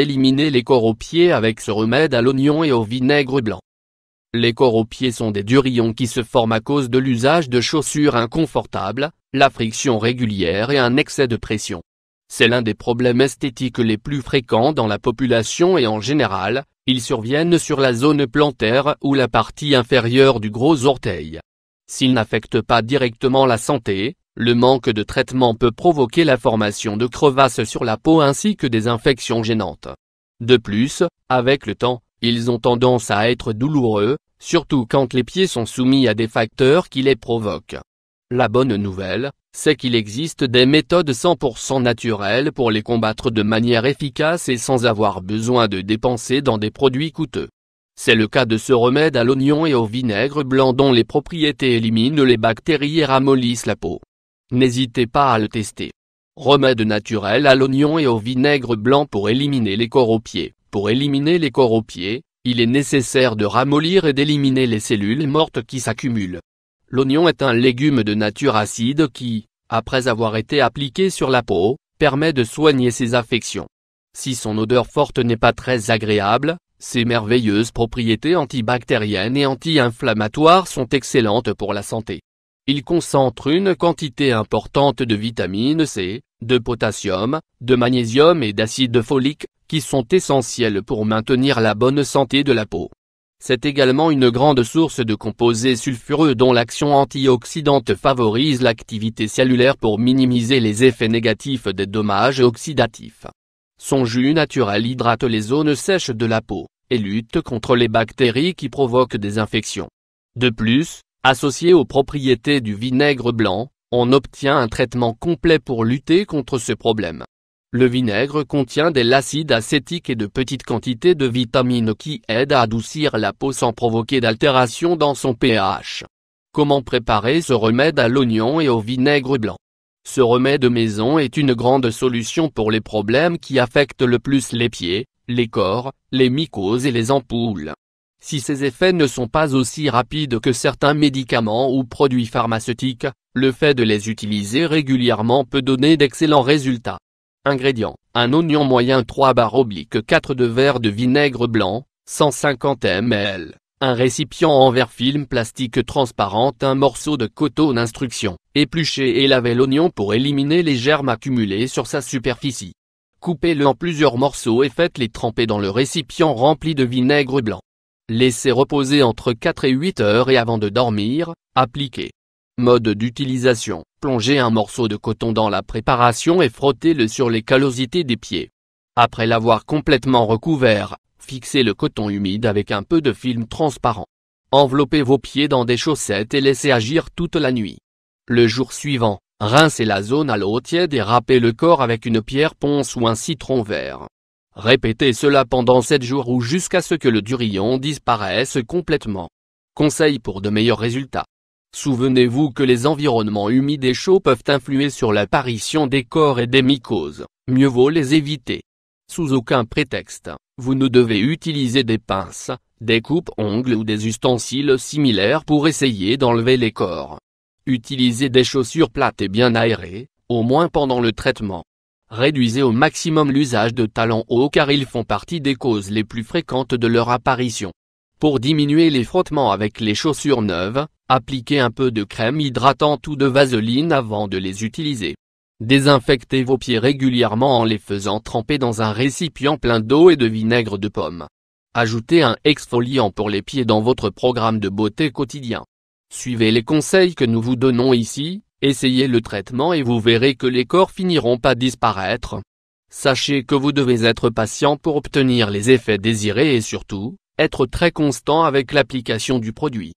éliminer les corps aux pieds avec ce remède à l'oignon et au vinaigre blanc. Les corps aux pieds sont des durillons qui se forment à cause de l'usage de chaussures inconfortables, la friction régulière et un excès de pression. C'est l'un des problèmes esthétiques les plus fréquents dans la population et en général, ils surviennent sur la zone plantaire ou la partie inférieure du gros orteil. S'ils n'affectent pas directement la santé, le manque de traitement peut provoquer la formation de crevasses sur la peau ainsi que des infections gênantes. De plus, avec le temps, ils ont tendance à être douloureux, surtout quand les pieds sont soumis à des facteurs qui les provoquent. La bonne nouvelle, c'est qu'il existe des méthodes 100% naturelles pour les combattre de manière efficace et sans avoir besoin de dépenser dans des produits coûteux. C'est le cas de ce remède à l'oignon et au vinaigre blanc dont les propriétés éliminent les bactéries et ramollissent la peau. N'hésitez pas à le tester. Remède naturel à l'oignon et au vinaigre blanc pour éliminer les corps aux pieds. Pour éliminer les corps aux pieds, il est nécessaire de ramollir et d'éliminer les cellules mortes qui s'accumulent. L'oignon est un légume de nature acide qui, après avoir été appliqué sur la peau, permet de soigner ses affections. Si son odeur forte n'est pas très agréable, ses merveilleuses propriétés antibactériennes et anti-inflammatoires sont excellentes pour la santé. Il concentre une quantité importante de vitamine C, de potassium, de magnésium et d'acide folique, qui sont essentiels pour maintenir la bonne santé de la peau. C'est également une grande source de composés sulfureux dont l'action antioxydante favorise l'activité cellulaire pour minimiser les effets négatifs des dommages oxydatifs. Son jus naturel hydrate les zones sèches de la peau, et lutte contre les bactéries qui provoquent des infections. De plus, Associé aux propriétés du vinaigre blanc, on obtient un traitement complet pour lutter contre ce problème. Le vinaigre contient de l'acide acétique et de petites quantités de vitamines qui aident à adoucir la peau sans provoquer d'altération dans son pH. Comment préparer ce remède à l'oignon et au vinaigre blanc Ce remède maison est une grande solution pour les problèmes qui affectent le plus les pieds, les corps, les mycoses et les ampoules. Si ces effets ne sont pas aussi rapides que certains médicaments ou produits pharmaceutiques, le fait de les utiliser régulièrement peut donner d'excellents résultats. Ingrédients. Un oignon moyen 3 barres oblique 4 de verre de vinaigre blanc, 150 ml. Un récipient en verre film plastique transparent un morceau de coton d'instruction. Épluchez et lavez l'oignon pour éliminer les germes accumulés sur sa superficie. Coupez-le en plusieurs morceaux et faites-les tremper dans le récipient rempli de vinaigre blanc. Laissez reposer entre 4 et 8 heures et avant de dormir, appliquez. Mode d'utilisation. Plongez un morceau de coton dans la préparation et frottez-le sur les callosités des pieds. Après l'avoir complètement recouvert, fixez le coton humide avec un peu de film transparent. Enveloppez vos pieds dans des chaussettes et laissez agir toute la nuit. Le jour suivant, rincez la zone à l'eau tiède et râpez le corps avec une pierre ponce ou un citron vert. Répétez cela pendant 7 jours ou jusqu'à ce que le durillon disparaisse complètement. Conseil pour de meilleurs résultats. Souvenez-vous que les environnements humides et chauds peuvent influer sur l'apparition des corps et des mycoses, mieux vaut les éviter. Sous aucun prétexte, vous ne devez utiliser des pinces, des coupes-ongles ou des ustensiles similaires pour essayer d'enlever les corps. Utilisez des chaussures plates et bien aérées, au moins pendant le traitement réduisez au maximum l'usage de talons hauts car ils font partie des causes les plus fréquentes de leur apparition. Pour diminuer les frottements avec les chaussures neuves, appliquez un peu de crème hydratante ou de vaseline avant de les utiliser. Désinfectez vos pieds régulièrement en les faisant tremper dans un récipient plein d'eau et de vinaigre de pomme. Ajoutez un exfoliant pour les pieds dans votre programme de beauté quotidien. Suivez les conseils que nous vous donnons ici, Essayez le traitement et vous verrez que les corps finiront pas disparaître. Sachez que vous devez être patient pour obtenir les effets désirés et surtout, être très constant avec l'application du produit.